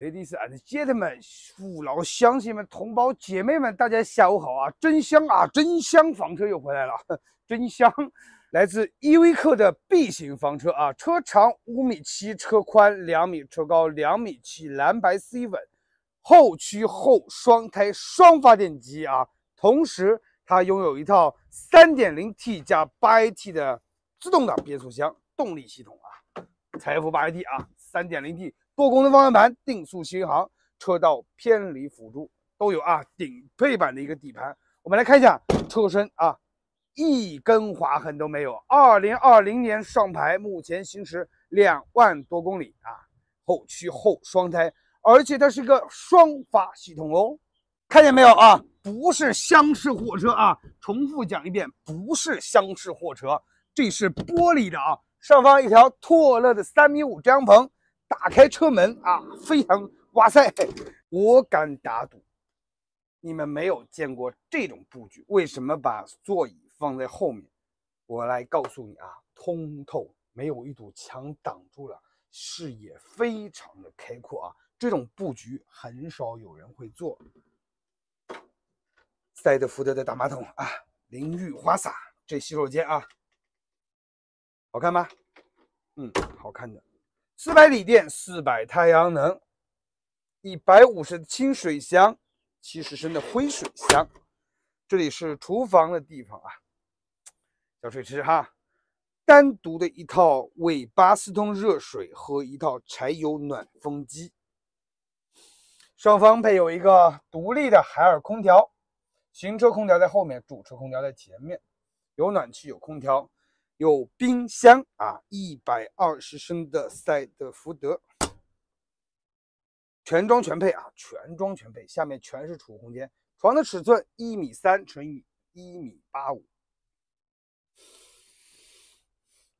Ladies and gentlemen，父老乡亲们、同胞姐妹们，大家下午好啊！真香啊！真香房车又回来了，真香！来自依维柯的 B 型房车啊，车长五米七，车宽两米，车高两米七，蓝白 C 稳，后驱后双胎双发电机啊，同时它拥有一套三点零 T 加八 AT 的自动挡变速箱动力系统啊，财富八 AT 啊。三点零 T 多功能方向盘、定速巡航、车道偏离辅助都有啊。顶配版的一个底盘，我们来看一下车身啊，一根划痕都没有。二零二零年上牌，目前行驶两万多公里啊。后驱后双胎，而且它是一个双发系统哦。看见没有啊？不是厢式货车啊！重复讲一遍，不是厢式货车，这是玻璃的啊。上方一条拓乐的三米五遮阳棚。打开车门啊，非常哇塞！我敢打赌，你们没有见过这种布局。为什么把座椅放在后面？我来告诉你啊，通透，没有一堵墙挡住了，视野非常的开阔啊。这种布局很少有人会做。塞德福德的大马桶啊，淋浴花洒，这洗手间啊，好看吗？嗯，好看的。四百锂电，四百太阳能，一百五十清水箱，七十升的灰水箱。这里是厨房的地方啊，小水池哈。单独的一套为巴斯通热水和一套柴油暖风机。上方配有一个独立的海尔空调，行车空调在后面，主车空调在前面，有暖气，有空调。有冰箱啊，一百二十升的赛德福德，全装全配啊，全装全配，下面全是储物空间。床的尺寸一米三乘以一米八五。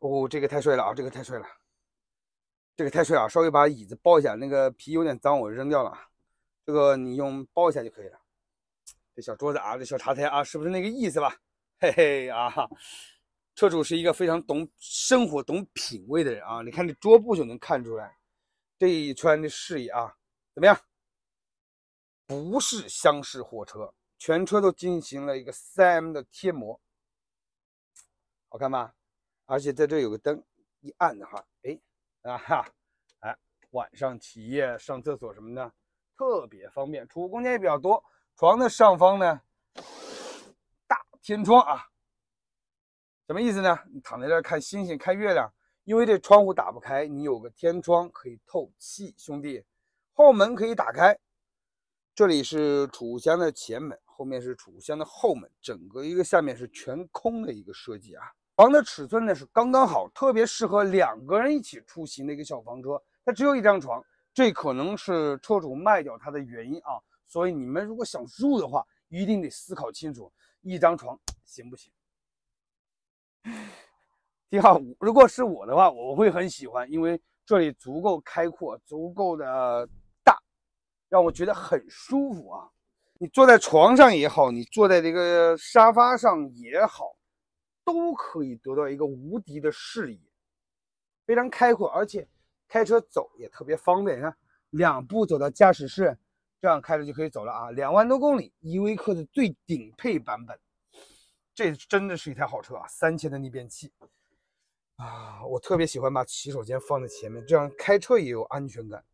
哦，这个太帅了啊，这个太帅了，这个太帅啊！稍微把椅子包一下，那个皮有点脏，我扔掉了啊。这个你用包一下就可以了。这小桌子啊，这小茶台啊，是不是那个意思吧？嘿嘿啊。车主是一个非常懂生活、懂品味的人啊！你看这桌布就能看出来这一圈的视野啊，怎么样？不是厢式货车，全车都进行了一个三 M 的贴膜，好看吧？而且在这有个灯，一按的话，哎，啊哈，哎，晚上起夜、上厕所什么的，特别方便。储物空间也比较多，床的上方呢，大天窗啊。什么意思呢？你躺在这看星星看月亮，因为这窗户打不开，你有个天窗可以透气。兄弟，后门可以打开，这里是储物箱的前门，后面是储物箱的后门，整个一个下面是全空的一个设计啊。房的尺寸呢是刚刚好，特别适合两个人一起出行的一个小房车。它只有一张床，这可能是车主卖掉它的原因啊。所以你们如果想入的话，一定得思考清楚，一张床行不行？第 二，如果是我的话，我会很喜欢，因为这里足够开阔，足够的大，让我觉得很舒服啊。你坐在床上也好，你坐在这个沙发上也好，都可以得到一个无敌的视野，非常开阔，而且开车走也特别方便。你看，两步走到驾驶室，这样开着就可以走了啊。两万多公里，依维柯的最顶配版本。这真的是一台好车啊！三千的逆变器啊，我特别喜欢把洗手间放在前面，这样开车也有安全感。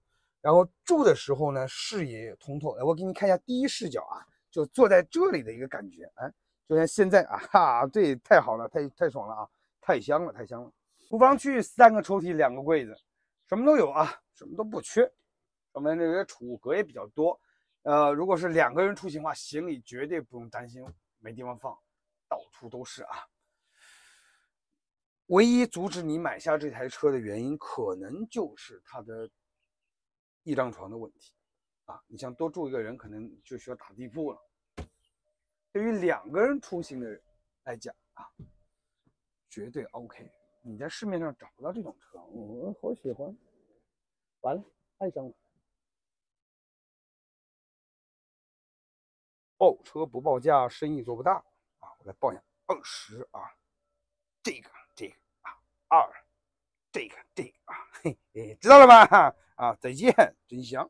然后住的时候呢，视野也通透。来，我给你看一下第一视角啊，就坐在这里的一个感觉。哎，就像现在啊，哈，对，太好了，太太爽了啊，太香了，太香了。厨房区域三个抽屉，两个柜子，什么都有啊，什么都不缺。我们这个储物格也比较多。呃，如果是两个人出行的话，行李绝对不用担心没地方放。图都是啊，唯一阻止你买下这台车的原因，可能就是它的一张床的问题，啊，你像多住一个人，可能就需要打地铺了。对于两个人出行的人来讲啊，绝对 OK。你在市面上找不到这种车，我好喜欢，完了爱上了。报车不报价，生意做不大。来报一下二十啊，这个这个啊，二，这个这个啊，嘿，哎，知道了吧？啊，再见，真香。